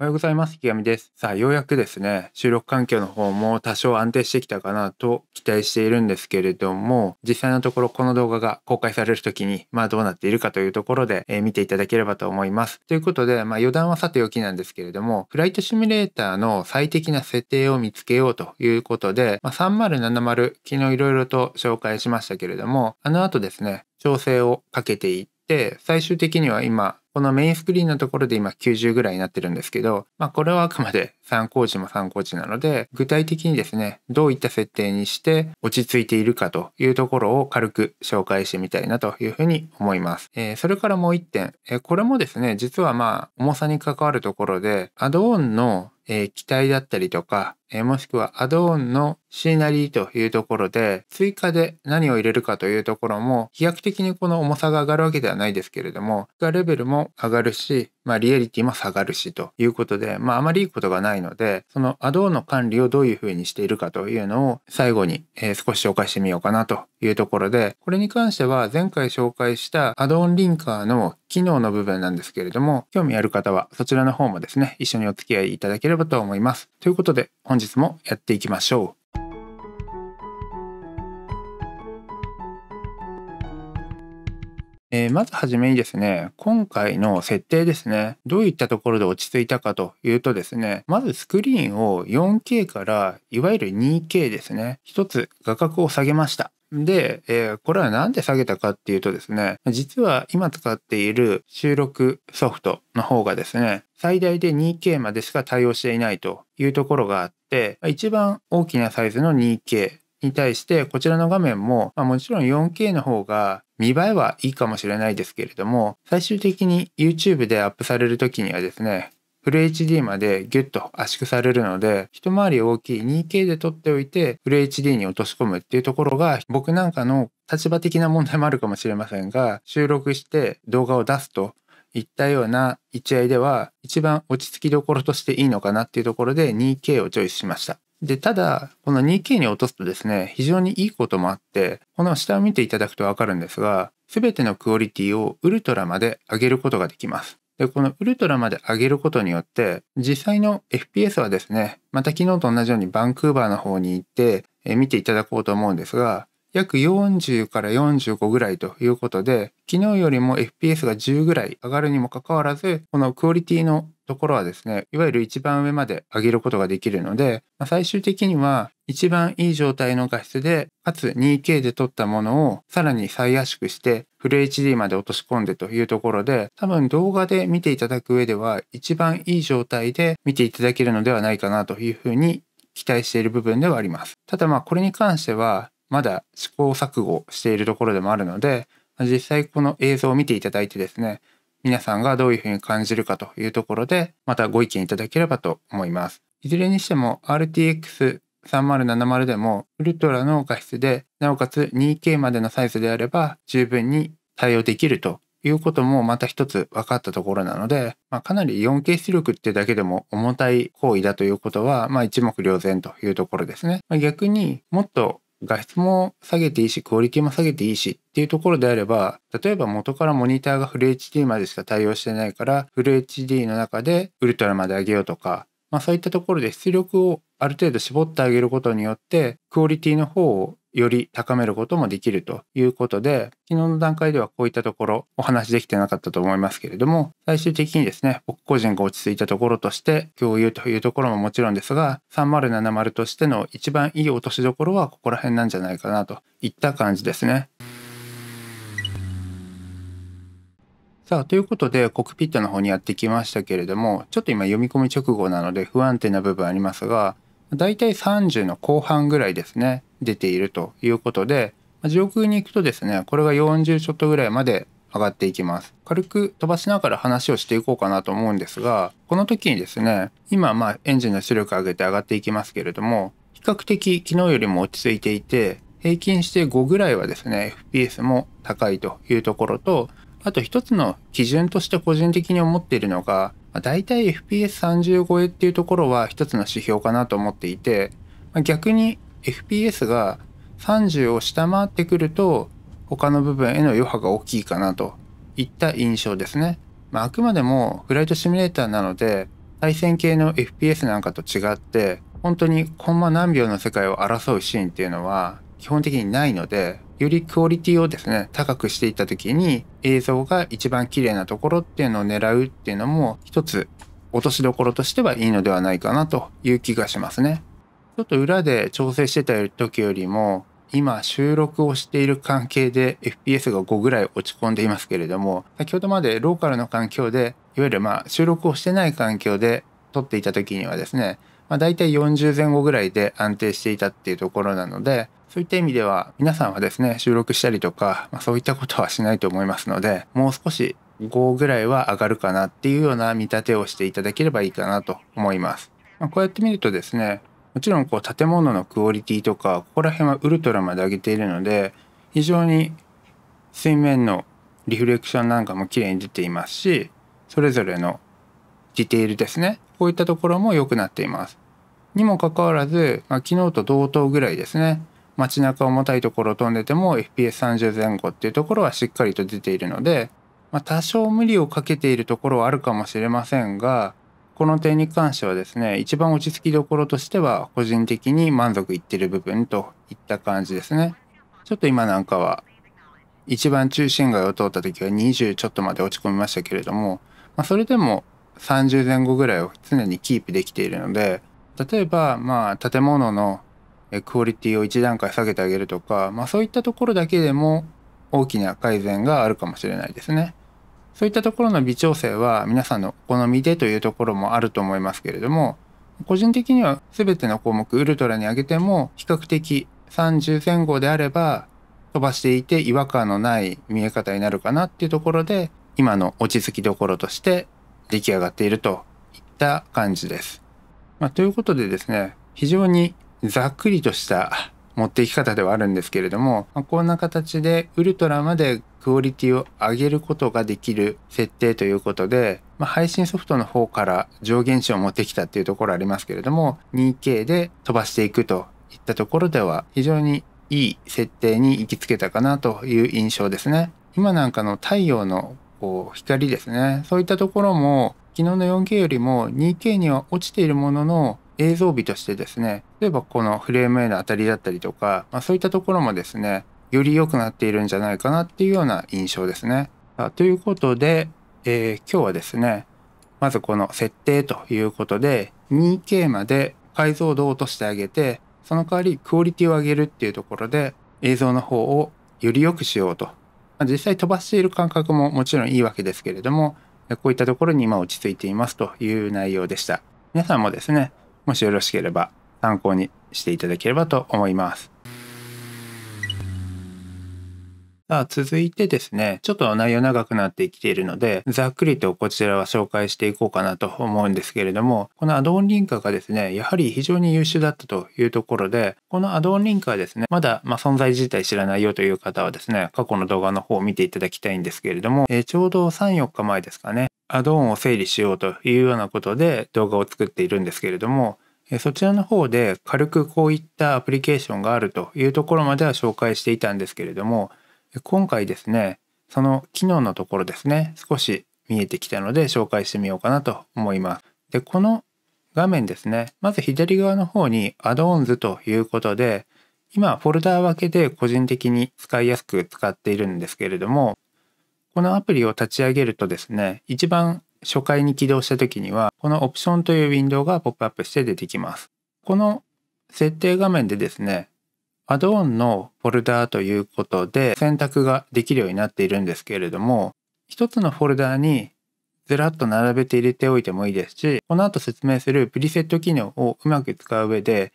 おはようございます。池上です。さあ、ようやくですね、収録環境の方も多少安定してきたかなと期待しているんですけれども、実際のところこの動画が公開される時に、まあどうなっているかというところで、えー、見ていただければと思います。ということで、まあ余談はさておきなんですけれども、フライトシミュレーターの最適な設定を見つけようということで、まあ、3070、昨日いろいろと紹介しましたけれども、あの後ですね、調整をかけていって、最終的には今、このメインスクリーンのところで今90ぐらいになってるんですけど、まあこれはあくまで参考値も参考値なので、具体的にですね、どういった設定にして落ち着いているかというところを軽く紹介してみたいなというふうに思います。えー、それからもう一点、えー、これもですね、実はまあ重さに関わるところで、アドオンのえ機体だったりとか、えもしくはアドオンのシーナリーというところで、追加で何を入れるかというところも、飛躍的にこの重さが上がるわけではないですけれども、がレベルも上がるし、まあ、リアリティも下がるしということで、まあ、あまりいいことがないので、そのアドオンの管理をどういうふうにしているかというのを最後に、え少し紹介してみようかなというところで、これに関しては前回紹介したアドオンリンカーの機能の部分なんですけれども、興味ある方はそちらの方もですね、一緒にお付き合いいただければと思います。ということで、本日もやっていきましょう。えー、まずはじめにですね、今回の設定ですね、どういったところで落ち着いたかというとですね、まずスクリーンを 4K からいわゆる 2K ですね、一つ画角を下げました。で、えー、これは何で下げたかっていうとですね、実は今使っている収録ソフトの方がですね、最大で 2K までしか対応していないというところがあって、一番大きなサイズの 2K に対して、こちらの画面も、まあ、もちろん 4K の方が見栄えはいいかもしれないですけれども、最終的に YouTube でアップされる時にはですね、フル HD までギュッと圧縮されるので、一回り大きい 2K で撮っておいて、フル HD に落とし込むっていうところが、僕なんかの立場的な問題もあるかもしれませんが、収録して動画を出すといったような一合では、一番落ち着きどころとしていいのかなっていうところで 2K をチョイスしました。で、ただ、この 2K に落とすとですね、非常にいいこともあって、この下を見ていただくとわかるんですが、すべてのクオリティをウルトラまで上げることができます。で、このウルトラまで上げることによって、実際の FPS はですね、また昨日と同じようにバンクーバーの方に行って見ていただこうと思うんですが、約40から45ぐらいということで、昨日よりも FPS が10ぐらい上がるにもかかわらず、このクオリティのところはですね、いわゆる一番上まで上げることができるので、まあ、最終的には一番いい状態の画質で、かつ 2K で撮ったものをさらに再圧縮してフル HD まで落とし込んでというところで、多分動画で見ていただく上では一番いい状態で見ていただけるのではないかなというふうに期待している部分ではあります。ただまあこれに関してはまだ試行錯誤しているところでもあるので、実際この映像を見ていただいてですね、皆さんがどういうふうに感じるかというところで、またご意見いただければと思います。いずれにしても RTX 3070でもウルトラの画質でなおかつ 2K までのサイズであれば十分に対応できるということもまた一つ分かったところなので、まあ、かなり 4K 出力ってだけでも重たい行為だということは、まあ、一目瞭然というところですね。まあ、逆にもっと画質も下げていいし、クオリティも下げていいしっていうところであれば、例えば元からモニターがフル HD までしか対応してないから、フル HD の中でウルトラまで上げようとか、まあ、そういったところで出力をある程度絞ってあげることによってクオリティの方をより高めることもできるということで昨日の段階ではこういったところお話しできてなかったと思いますけれども最終的にですね僕個人が落ち着いたところとして共有というところももちろんですが3070としての一番いい落としどころはここら辺なんじゃないかなといった感じですね。さあ、ということで、コックピットの方にやってきましたけれども、ちょっと今読み込み直後なので不安定な部分ありますが、だいたい30の後半ぐらいですね、出ているということで、上空に行くとですね、これが40ちょっとぐらいまで上がっていきます。軽く飛ばしながら話をしていこうかなと思うんですが、この時にですね、今まあエンジンの出力上げて上がっていきますけれども、比較的昨日よりも落ち着いていて、平均して5ぐらいはですね、FPS も高いというところと、あと一つの基準として個人的に思っているのが、大体 FPS30 超えっていうところは一つの指標かなと思っていて、逆に FPS が30を下回ってくると、他の部分への余波が大きいかなといった印象ですね。まあ、あくまでもフライトシミュレーターなので、対戦系の FPS なんかと違って、本当にコンマ何秒の世界を争うシーンっていうのは基本的にないので、よりクオリティをですね、高くしていった時に映像が一番綺麗なところっていうのを狙うっていうのも一つ落としどころとしてはいいのではないかなという気がしますね。ちょっと裏で調整してた時よりも今収録をしている関係で FPS が5ぐらい落ち込んでいますけれども先ほどまでローカルの環境でいわゆるま収録をしてない環境で撮っていた時にはですね、まい大体40前後ぐらいで安定していたっていうところなのでそういった意味では皆さんはですね収録したりとか、まあ、そういったことはしないと思いますのでもう少し5ぐらいは上がるかなっていうような見立てをしていただければいいかなと思います。まあ、こうやって見るとですねもちろんこう建物のクオリティとかここら辺はウルトラまで上げているので非常に水面のリフレクションなんかも綺麗に出ていますしそれぞれのディテールですねこういったところも良くなっています。にもかかわらず、まあ、昨日と同等ぐらいですね街中重たいところを飛んでても FPS30 前後っていうところはしっかりと出ているので、まあ、多少無理をかけているところはあるかもしれませんがこの点に関してはですね一番落ち着きどころとしては個人的に満足いってる部分といった感じですねちょっと今なんかは一番中心街を通った時は20ちょっとまで落ち込みましたけれども、まあ、それでも30前後ぐらいを常にキープできているので例えばまあ建物のクオリティを1段階下げてあげるとか、まあ、そういったところだけでも大きな改善があるかもしれないですね。そういったところの微調整は皆さんのお好みでというところもあると思いますけれども、個人的には全ての項目ウルトラに上げても比較的30前後であれば飛ばしていて違和感のない見え方になるかなっていうところで今の落ち着きどころとして出来上がっているといった感じです。まあ、ということでですね非常にざっくりとした持っていき方ではあるんですけれども、まあ、こんな形でウルトラまでクオリティを上げることができる設定ということで、まあ、配信ソフトの方から上限値を持ってきたっていうところありますけれども 2K で飛ばしていくといったところでは非常にいい設定に行き着けたかなという印象ですね。今なんかの太陽のこう光ですね。そういったところも昨日の 4K よりも 2K には落ちているものの映像美としてですね例えばこのフレームへの当たりだったりとか、まあ、そういったところもですねより良くなっているんじゃないかなっていうような印象ですね。ということで、えー、今日はですねまずこの設定ということで 2K まで解像度を落としてあげてその代わりクオリティを上げるっていうところで映像の方をより良くしようと、まあ、実際飛ばしている感覚ももちろんいいわけですけれどもこういったところに今落ち着いていますという内容でした皆さんもですねもしよろしければ参考にしていただければと思います。さあ続いてですね、ちょっと内容長くなってきているので、ざっくりとこちらは紹介していこうかなと思うんですけれども、このアドオンリンカがですね、やはり非常に優秀だったというところで、このアドオンリンカはですね、まだま存在自体知らないよという方はですね、過去の動画の方を見ていただきたいんですけれども、えー、ちょうど3、4日前ですかね、アドオンを整理しようというようなことで動画を作っているんですけれども、そちらの方で軽くこういったアプリケーションがあるというところまでは紹介していたんですけれども、今回ですねその機能のところですね少し見えてきたので紹介してみようかなと思いますでこの画面ですねまず左側の方にアドオンズということで今フォルダー分けで個人的に使いやすく使っているんですけれどもこのアプリを立ち上げるとですね一番初回に起動した時にはこのオプションというウィンドウがポップアップして出てきますこの設定画面でですねアドオンのフォルダーということで選択ができるようになっているんですけれども、一つのフォルダーにずらっと並べて入れておいてもいいですし、この後説明するプリセット機能をうまく使う上で、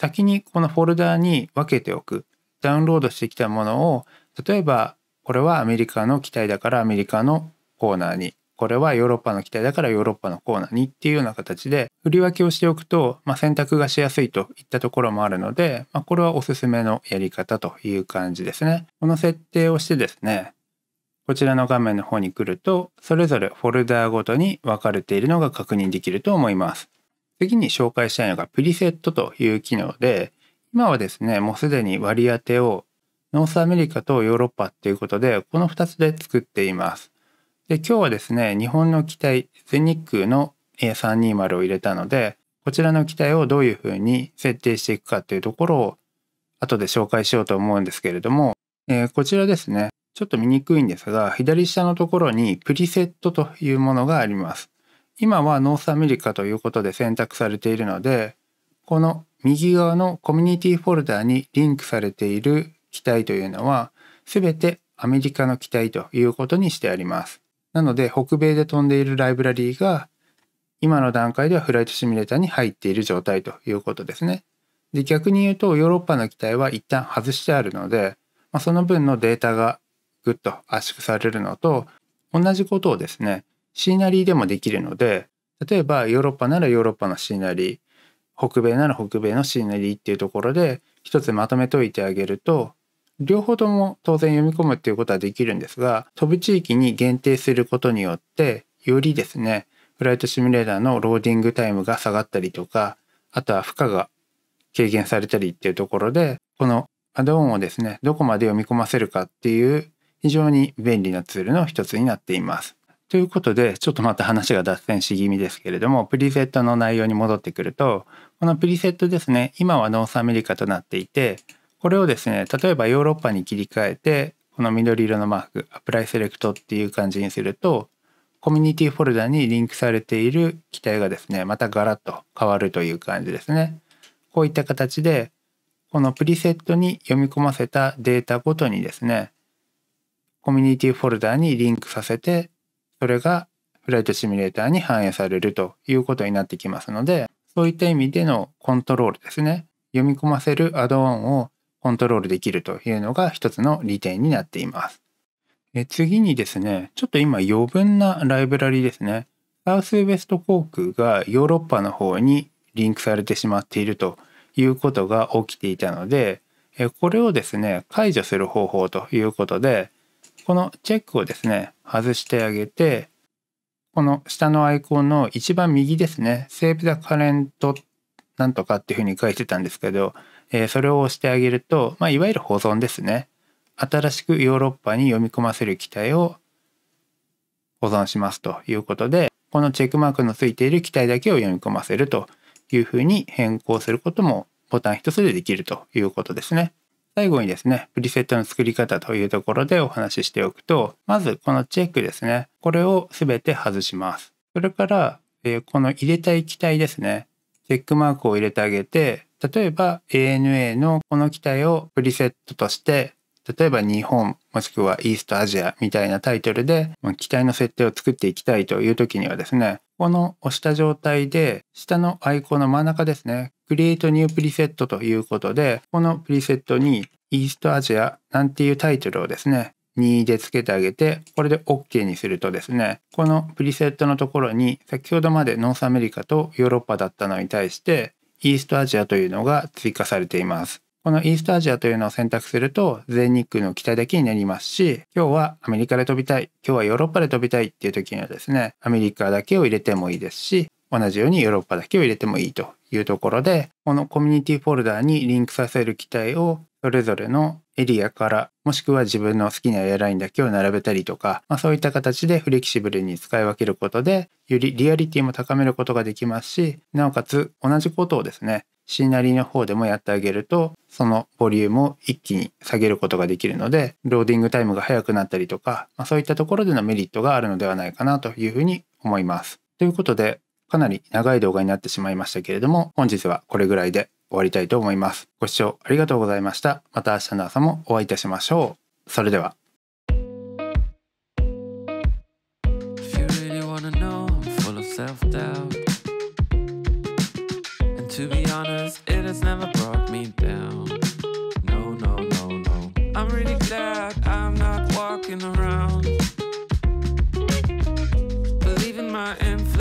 先にこのフォルダーに分けておく。ダウンロードしてきたものを、例えばこれはアメリカの機体だからアメリカのコーナーに。これはヨーロッパの機体だからヨーロッパのコーナーにっていうような形で振り分けをしておくと、まあ、選択がしやすいといったところもあるので、まあ、これはおすすめのやり方という感じですね。この設定をしてですね、こちらの画面の方に来ると、それぞれフォルダーごとに分かれているのが確認できると思います。次に紹介したいのがプリセットという機能で、今はですね、もうすでに割り当てをノースアメリカとヨーロッパっていうことで、この2つで作っています。で今日はですね日本の機体全日空の A320 を入れたのでこちらの機体をどういうふうに設定していくかというところを後で紹介しようと思うんですけれども、えー、こちらですねちょっと見にくいんですが左下のところにプリセットというものがあります今はノースアメリカということで選択されているのでこの右側のコミュニティフォルダにリンクされている機体というのは全てアメリカの機体ということにしてありますなので、北米で飛んでいるライブラリーが、今の段階ではフライトシミュレーターに入っている状態ということですね。で、逆に言うと、ヨーロッパの機体は一旦外してあるので、まあ、その分のデータがぐっと圧縮されるのと、同じことをですね、シーナリーでもできるので、例えばヨーロッパならヨーロッパのシーナリー、北米なら北米のシーナリーっていうところで、一つまとめといてあげると、両方とも当然読み込むっていうことはできるんですが飛ぶ地域に限定することによってよりですねフライトシミュレーターのローディングタイムが下がったりとかあとは負荷が軽減されたりっていうところでこのアドオンをですねどこまで読み込ませるかっていう非常に便利なツールの一つになっています。ということでちょっとまた話が脱線し気味ですけれどもプリセットの内容に戻ってくるとこのプリセットですね今はノースアメリカとなっていてこれをですね例えばヨーロッパに切り替えてこの緑色のマーク「アプライセレクト」っていう感じにするとコミュニティフォルダにリンクされている機体がですねまたガラッと変わるという感じですね。こういった形でこのプリセットに読み込ませたデータごとにですねコミュニティフォルダにリンクさせてそれがフライトシミュレーターに反映されるということになってきますのでそういった意味でのコントロールですね読み込ませるアドオンをコントロールできるというのが一つの利点になっています。え次にですね、ちょっと今余分なライブラリですね。サウスウェスト航空がヨーロッパの方にリンクされてしまっているということが起きていたので、これをですね、解除する方法ということで、このチェックをですね、外してあげて、この下のアイコンの一番右ですね、セーブザカレントなんとかっていうふうに書いてたんですけど、えそれを押してあげると、まあ、いわゆる保存ですね新しくヨーロッパに読み込ませる機体を保存しますということでこのチェックマークのついている機体だけを読み込ませるというふうに変更することもボタン一つでできるということですね。最後にですね、プリセットの作り方というところでお話ししておくと、まずこのチェックですね。これを全て外します。それから、えこの入れたい機体ですね。チェックマークを入れてあげて、例えば ANA のこの機体をプリセットとして例えば日本もしくはイーストアジアみたいなタイトルで機体の設定を作っていきたいという時にはですねこの押した状態で下のアイコンの真ん中ですね Create New Preset ということでこのプリセットにイーストアジアなんていうタイトルをですね2で付けてあげてこれで OK にするとですねこのプリセットのところに先ほどまでノースアメリカとヨーロッパだったのに対してイーストアジアというのが追加されています。このイーストアジアというのを選択すると、全日空の機体だけになりますし、今日はアメリカで飛びたい、今日はヨーロッパで飛びたいっていう時にはですね、アメリカだけを入れてもいいですし、同じようにヨーロッパだけを入れてもいいというところで、このコミュニティフォルダーにリンクさせる機体をそれぞれのエリアからもしくは自分の好きなエアラインだけを並べたりとか、まあ、そういった形でフレキシブルに使い分けることでよりリアリティも高めることができますしなおかつ同じことをですねシナリの方でもやってあげるとそのボリュームを一気に下げることができるのでローディングタイムが早くなったりとか、まあ、そういったところでのメリットがあるのではないかなというふうに思います。ということでかなり長い動画になってしまいましたけれども本日はこれぐらいで終わりたいと思います。ご視聴ありがとうございました。また明日の朝もお会いいたしましょう。それでは。to be honest, it has never brought me down.